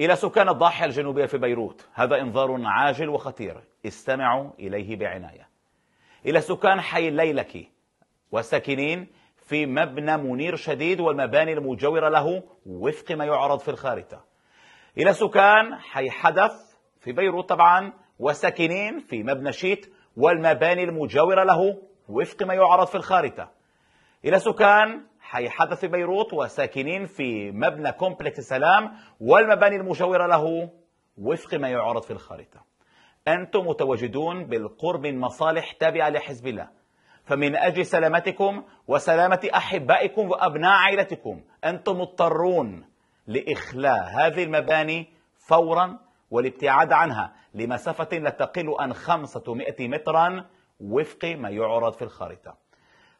إلى سكان الضاحية الجنوبية في بيروت هذا إنذار عاجل وخطير استمعوا إليه بعناية إلى سكان حي الليلكي والساكنين في مبنى منير شديد والمباني المجاورة له وفق ما يعرض في الخارطة إلى سكان حي حدث في بيروت طبعا وساكنين في مبنى شيت والمباني المجاورة له وفق ما يعرض في الخارطة إلى سكان حدث في بيروت وساكنين في مبنى كومبلكس السلام والمباني المجاورة له وفق ما يعرض في الخارطة أنتم متواجدون بالقرب من مصالح تابعة لحزب الله فمن أجل سلامتكم وسلامة أحبائكم وأبناء عائلتكم أنتم مضطرون لإخلاء هذه المباني فورا والابتعاد عنها لمسافة لا تقل عن 500 مترا وفق ما يعرض في الخارطة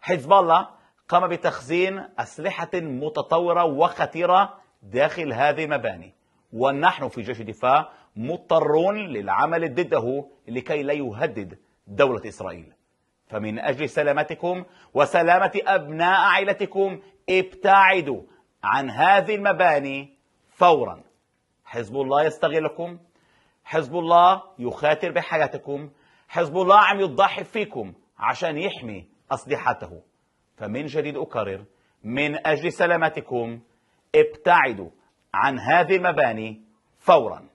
حزب الله قام بتخزين أسلحة متطورة وخطيرة داخل هذه المباني ونحن في جيش الدفاع مضطرون للعمل ضده لكي لا يهدد دولة إسرائيل فمن أجل سلامتكم وسلامة أبناء عائلتكم ابتعدوا عن هذه المباني فورا حزب الله يستغلكم حزب الله يخاطر بحياتكم حزب الله عم يضحي فيكم عشان يحمي أسلحته فمن جديد أكرر من أجل سلامتكم ابتعدوا عن هذه المباني فوراً